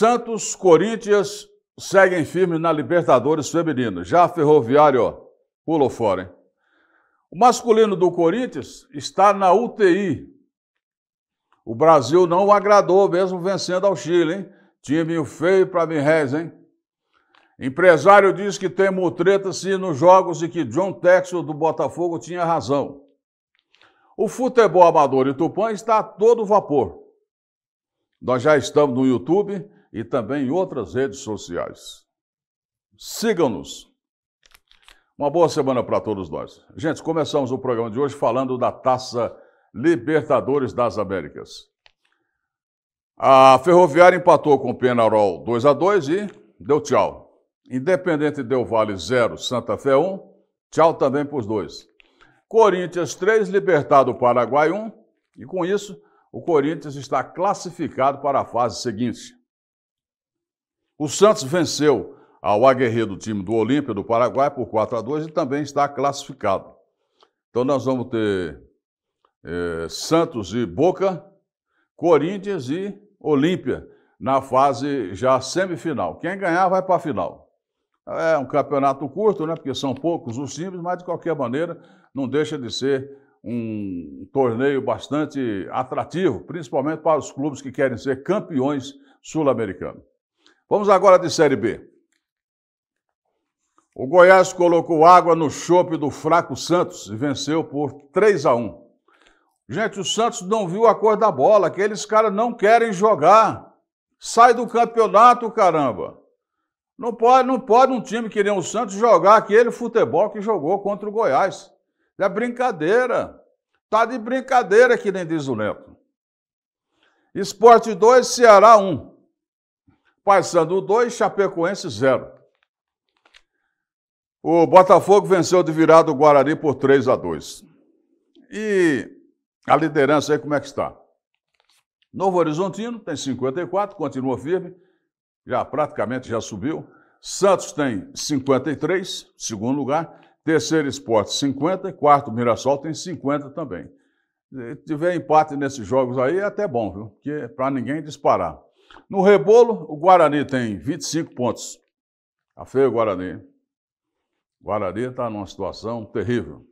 Santos, Corinthians seguem firmes na Libertadores feminino. Já Ferroviário ó, pulou fora, hein? O masculino do Corinthians está na UTI. O Brasil não agradou, mesmo vencendo ao Chile, hein? Time feio para Mirrez, hein? Empresário diz que tem mutreta se nos jogos e que John Texel do Botafogo tinha razão. O futebol amador em Tupã está a todo vapor. Nós já estamos no YouTube e também em outras redes sociais. Sigam-nos. Uma boa semana para todos nós. Gente, começamos o programa de hoje falando da taça Libertadores das Américas. A Ferroviária empatou com o Penarol 2 a 2 e deu tchau. Independente deu Vale 0, Santa Fé 1, um, tchau também para os dois. Corinthians 3, Libertado Paraguai 1, um, e com isso o Corinthians está classificado para a fase seguinte. O Santos venceu ao aguerrido time do Olímpia do Paraguai por 4 a 2 e também está classificado. Então nós vamos ter é, Santos e Boca, Corinthians e Olímpia na fase já semifinal. Quem ganhar vai para a final. É um campeonato curto, né? Porque são poucos os times, mas de qualquer maneira não deixa de ser um torneio bastante atrativo, principalmente para os clubes que querem ser campeões sul-americanos. Vamos agora de Série B. O Goiás colocou água no chope do fraco Santos e venceu por 3 a 1. Gente, o Santos não viu a cor da bola, aqueles caras não querem jogar. Sai do campeonato, caramba. Não pode, não pode um time que nem o Santos jogar aquele futebol que jogou contra o Goiás. É brincadeira. Tá de brincadeira que nem diz o Neto. Esporte 2, Ceará 1. Paysandu 2, Chapecoense 0. O Botafogo venceu de virada o Guarani por 3 a 2. E a liderança aí como é que está? Novo Horizontino tem 54, continua firme, já praticamente já subiu. Santos tem 53, segundo lugar. Terceiro esporte, 50. Quarto, Mirassol tem 50 também. Se tiver empate nesses jogos aí, é até bom, viu? Porque para ninguém disparar. No rebolo, o Guarani tem 25 pontos. A tá feia Guarani. O Guarani está numa situação terrível.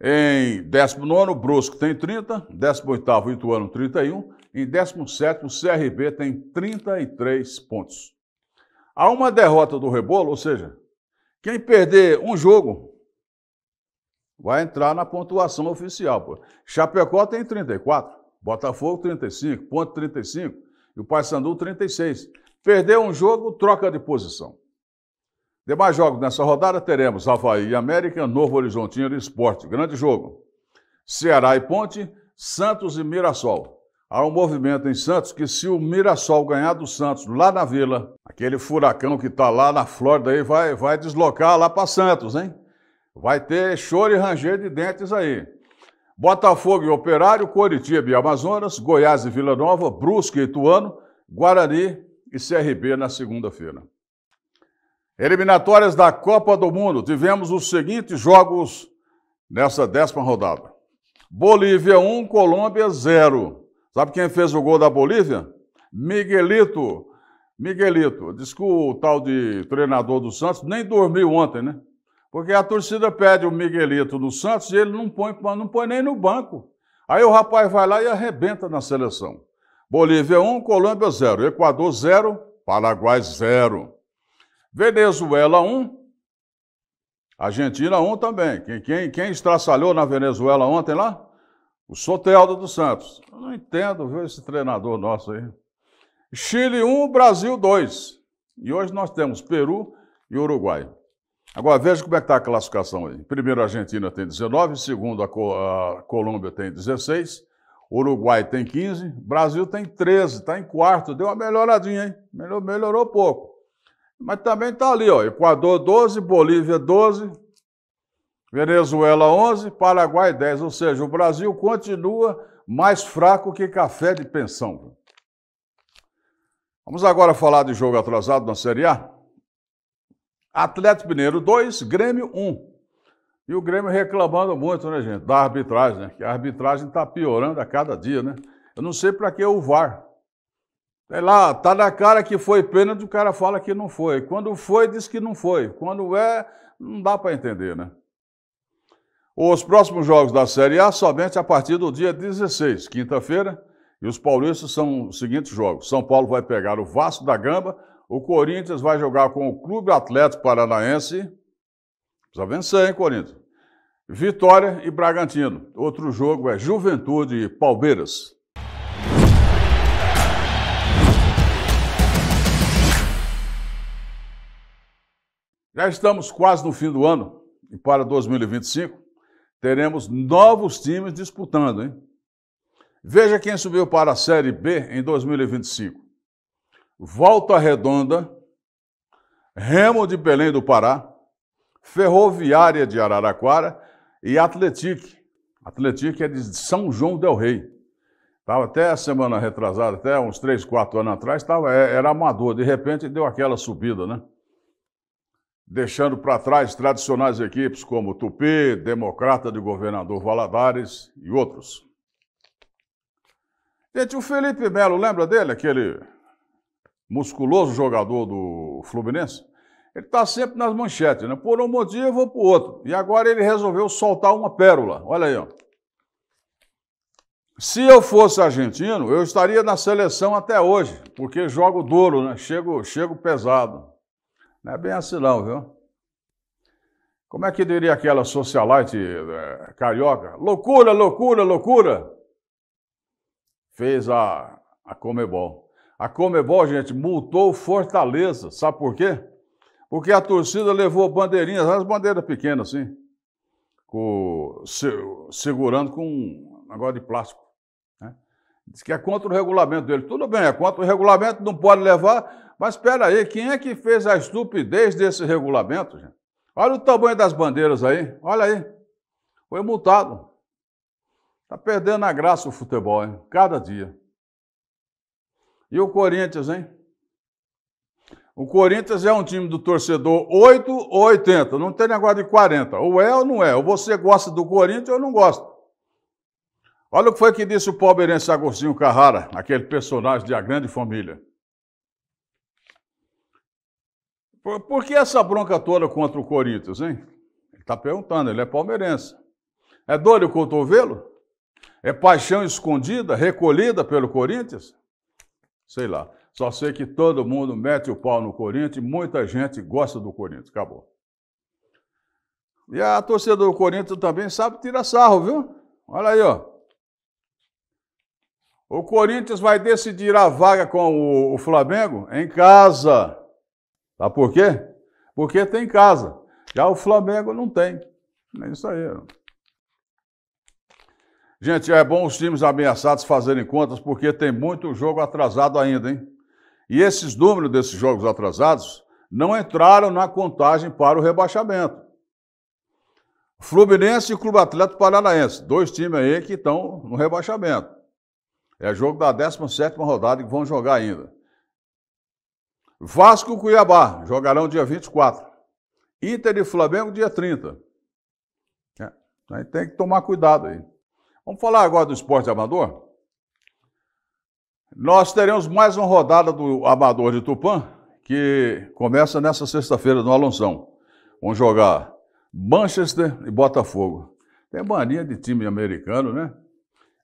Em 19, o Brusco tem 30, 18, o Ituano 31, em 17, o CRB tem 33 pontos. Há uma derrota do rebolo, ou seja, quem perder um jogo vai entrar na pontuação oficial. Pô. Chapecó tem 34, Botafogo 35, ponto 35, e o Paysandu, 36. Perdeu um jogo, troca de posição. Demais jogos nessa rodada teremos Havaí e América, Novo Horizontino e Esporte. Grande jogo. Ceará e Ponte, Santos e Mirassol. Há um movimento em Santos que se o Mirassol ganhar do Santos lá na Vila, aquele furacão que está lá na Flórida aí vai, vai deslocar lá para Santos, hein? Vai ter choro e ranger de dentes aí. Botafogo e Operário, Coritiba e Amazonas, Goiás e Vila Nova, Brusque e Ituano, Guarani e CRB na segunda-feira. Eliminatórias da Copa do Mundo. Tivemos os seguintes jogos nessa décima rodada. Bolívia 1, Colômbia 0. Sabe quem fez o gol da Bolívia? Miguelito. Miguelito. Diz que o tal de treinador do Santos nem dormiu ontem, né? Porque a torcida pede o Miguelito no Santos e ele não põe, não põe nem no banco. Aí o rapaz vai lá e arrebenta na seleção. Bolívia 1, Colômbia 0, Equador 0, Paraguai 0. Venezuela 1, Argentina 1 também. Quem, quem, quem estraçalhou na Venezuela ontem lá? O Soteldo dos Santos. Eu não entendo, viu, esse treinador nosso aí. Chile 1, Brasil 2. E hoje nós temos Peru e Uruguai. Agora veja como é que está a classificação aí. Primeiro, a Argentina tem 19, segundo, a, a Colômbia tem 16, Uruguai tem 15, Brasil tem 13, está em quarto, deu uma melhoradinha, hein? Melhor, melhorou pouco. Mas também está ali, ó, Equador 12, Bolívia 12, Venezuela 11, Paraguai 10, ou seja, o Brasil continua mais fraco que café de pensão. Vamos agora falar de jogo atrasado na Série A? Atlético Mineiro 2, Grêmio 1. Um. E o Grêmio reclamando muito, né, gente, da arbitragem, né? Que a arbitragem está piorando a cada dia, né? Eu não sei para que o VAR. Sei lá, tá na cara que foi pênalti, o cara fala que não foi. Quando foi, diz que não foi. Quando é, não dá para entender, né? Os próximos jogos da Série A somente a partir do dia 16, quinta-feira, e os paulistas são os seguintes jogos. São Paulo vai pegar o Vasco da Gama o Corinthians vai jogar com o Clube Atlético Paranaense. Precisa vencer, hein, Corinthians? Vitória e Bragantino. Outro jogo é Juventude e Palmeiras. Já estamos quase no fim do ano e para 2025 teremos novos times disputando, hein? Veja quem subiu para a Série B em 2025. Volta Redonda, Remo de Belém do Pará, Ferroviária de Araraquara e Atletique. Atletique é de São João del Rei. Estava até a semana retrasada, até uns 3, 4 anos atrás, tava, é, era amador. De repente deu aquela subida, né? Deixando para trás tradicionais equipes como Tupi, Democrata de Governador Valadares e outros. Gente, o Felipe Melo, lembra dele? Aquele musculoso jogador do Fluminense, ele está sempre nas manchetes, né? Por um motivo ou por outro. E agora ele resolveu soltar uma pérola. Olha aí, ó. Se eu fosse argentino, eu estaria na seleção até hoje, porque jogo duro, né? Chego, chego pesado. Não é bem assim não, viu? Como é que diria aquela socialite é, carioca? Loucura, loucura, loucura! Fez a, a Comebol. A Comebol, gente, multou Fortaleza. Sabe por quê? Porque a torcida levou bandeirinhas, as bandeiras pequenas assim, com, se, segurando com um negócio de plástico. Né? Diz que é contra o regulamento dele. Tudo bem, é contra o regulamento, não pode levar. Mas espera aí, quem é que fez a estupidez desse regulamento, gente? Olha o tamanho das bandeiras aí, olha aí. Foi multado. Está perdendo a graça o futebol, hein? Cada dia. E o Corinthians, hein? O Corinthians é um time do torcedor 8 ou 80, não tem negócio de 40. Ou é ou não é. Ou você gosta do Corinthians ou não gosta. Olha o que foi que disse o palmeirense Agostinho Carrara, aquele personagem de A Grande Família. Por, por que essa bronca toda contra o Corinthians, hein? Ele está perguntando, ele é palmeirense. É dor de cotovelo? É paixão escondida, recolhida pelo Corinthians? sei lá. Só sei que todo mundo mete o pau no Corinthians e muita gente gosta do Corinthians. Acabou. E a torcida do Corinthians também sabe tirar sarro, viu? Olha aí, ó. O Corinthians vai decidir a vaga com o, Flamengo em casa. Tá por quê? Porque tem casa. Já o Flamengo não tem. É isso aí. Ó. Gente, é bom os times ameaçados fazerem contas, porque tem muito jogo atrasado ainda, hein? E esses números desses jogos atrasados não entraram na contagem para o rebaixamento. Fluminense e Clube Atlético Paranaense, dois times aí que estão no rebaixamento. É jogo da 17ª rodada que vão jogar ainda. Vasco e Cuiabá jogarão dia 24. Inter e Flamengo dia 30. É, gente tem que tomar cuidado aí. Vamos falar agora do esporte amador? Nós teremos mais uma rodada do amador de Tupã, que começa nessa sexta-feira no Alonção. Vão jogar Manchester e Botafogo. Tem mania de time americano, né?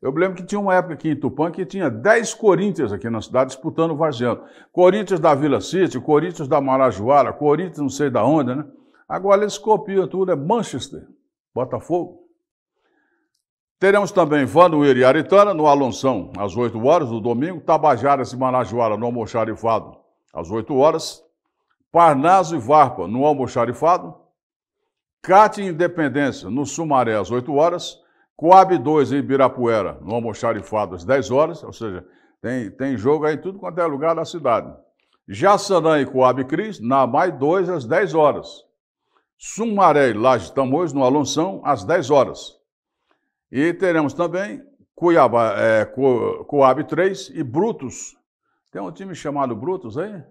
Eu me lembro que tinha uma época aqui em Tupã que tinha 10 Corinthians aqui na cidade disputando o Varziano. Corinthians da Vila City, Corinthians da Marajoara, Corinthians não sei da onde, né? Agora eles copiam tudo, é Manchester, Botafogo, Teremos também Vanueira e Aritana no Alonção, às 8 horas do domingo, Tabajara e Marajoara no Almoxarifado, às 8 horas, Parnaso e Varpa no Almoxarifado, Cate Independência no Sumaré, às 8 horas, Coab 2 em Ibirapuera no Almoxarifado, às 10 horas, ou seja, tem, tem jogo aí em tudo quanto é lugar da cidade. Jaçanã e Coab Cris, na Mai 2, às 10 horas. Sumaré e Laje Tamoios, no Alonção, às 10 horas. E teremos também Cuiabá, é, Coab 3 e Brutos. Tem um time chamado Brutos aí?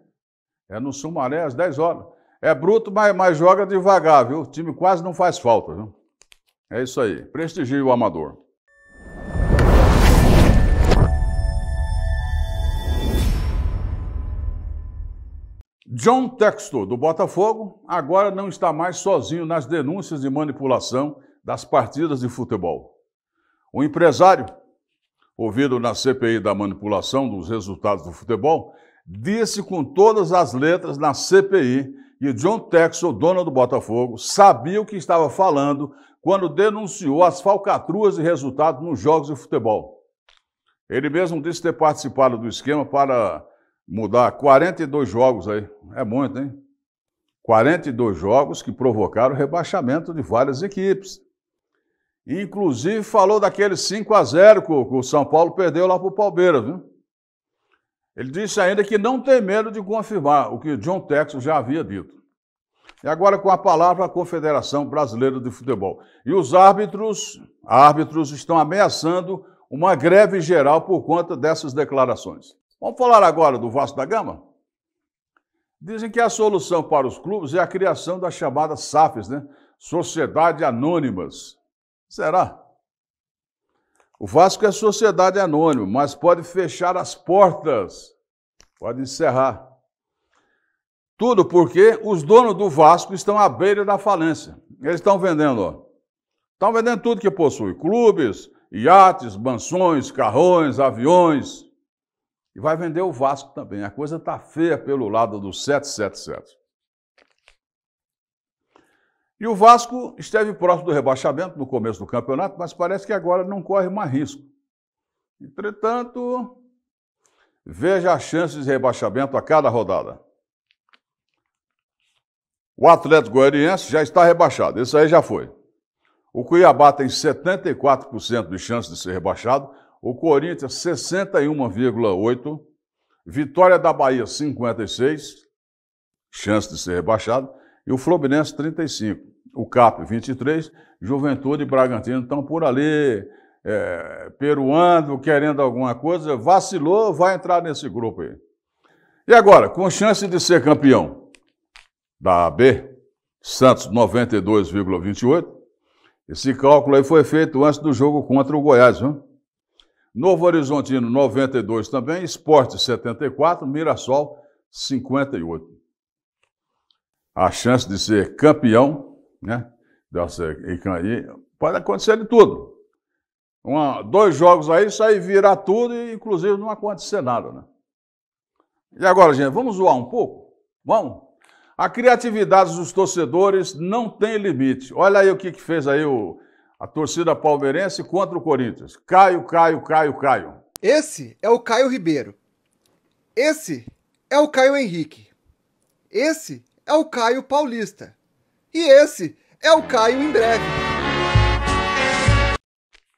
É no Sumaré às 10 horas. É bruto, mas, mas joga devagar, viu? O time quase não faz falta, viu? É isso aí. Prestigie o amador. John Textor, do Botafogo, agora não está mais sozinho nas denúncias de manipulação das partidas de futebol. O empresário, ouvido na CPI da manipulação dos resultados do futebol, disse com todas as letras na CPI que John Texel, dono do Botafogo, sabia o que estava falando quando denunciou as falcatruas de resultados nos jogos de futebol. Ele mesmo disse ter participado do esquema para mudar 42 jogos aí. É muito, hein? 42 jogos que provocaram rebaixamento de várias equipes. Inclusive falou daquele 5 a 0 que o São Paulo perdeu lá para o Palmeiras. Viu? Ele disse ainda que não tem medo de confirmar o que John Texas já havia dito. E agora com a palavra a Confederação Brasileira de Futebol. E os árbitros, árbitros estão ameaçando uma greve geral por conta dessas declarações. Vamos falar agora do Vasco da Gama? Dizem que a solução para os clubes é a criação das chamadas SAFs, né? Sociedade Anônimas Será? O Vasco é sociedade anônima, mas pode fechar as portas, pode encerrar. Tudo porque os donos do Vasco estão à beira da falência. Eles estão vendendo, ó. Estão vendendo tudo que possui: clubes, iates, mansões, carrões, aviões. E vai vender o Vasco também. A coisa está feia pelo lado do 777. E o Vasco esteve próximo do rebaixamento no começo do campeonato, mas parece que agora não corre mais risco. Entretanto, veja as chances de rebaixamento a cada rodada. O Atlético Goianiense já está rebaixado, isso aí já foi. O Cuiabá tem 74% de chance de ser rebaixado, o Corinthians 61,8%, Vitória da Bahia 56%, chance de ser rebaixado, e o Fluminense 35. O CAP 23, Juventude e Bragantino estão por ali, é, peruando, querendo alguma coisa, vacilou, vai entrar nesse grupo aí. E agora, com chance de ser campeão da AB, Santos 92,28. Esse cálculo aí foi feito antes do jogo contra o Goiás, viu? Novo Horizontino 92 também, Esporte 74, Mirassol 58 a chance de ser campeão, né? Dessa, pode acontecer de tudo. Uma, dois jogos aí, sai virar tudo e inclusive não acontecer nada, né? E agora, gente, vamos zoar um pouco? Vamos? A criatividade dos torcedores não tem limite. Olha aí o que, que fez aí o, a torcida palmeirense contra o Corinthians. Caio, Caio, Caio, Caio. Esse é o Caio Ribeiro. Esse é o Caio Henrique. Esse é o Caio Paulista. E esse é o Caio em breve.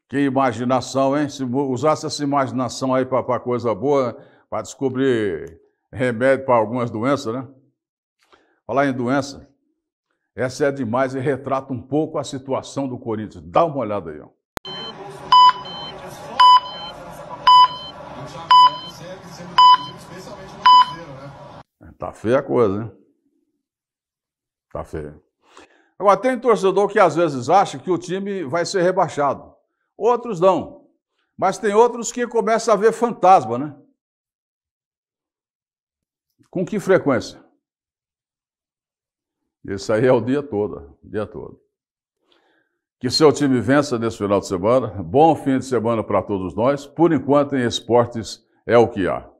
Que imaginação, hein? Se usasse essa imaginação aí para coisa boa, para descobrir remédio para algumas doenças, né? Falar em doença, essa é demais e retrata um pouco a situação do Corinthians. Dá uma olhada aí, ó. Tá feia a coisa, né? Tá feio. Agora, tem torcedor que às vezes acha que o time vai ser rebaixado. Outros não. Mas tem outros que começam a ver fantasma, né? Com que frequência? Isso aí é o dia todo, o dia todo. Que seu time vença nesse final de semana. Bom fim de semana para todos nós. Por enquanto, em esportes é o que há.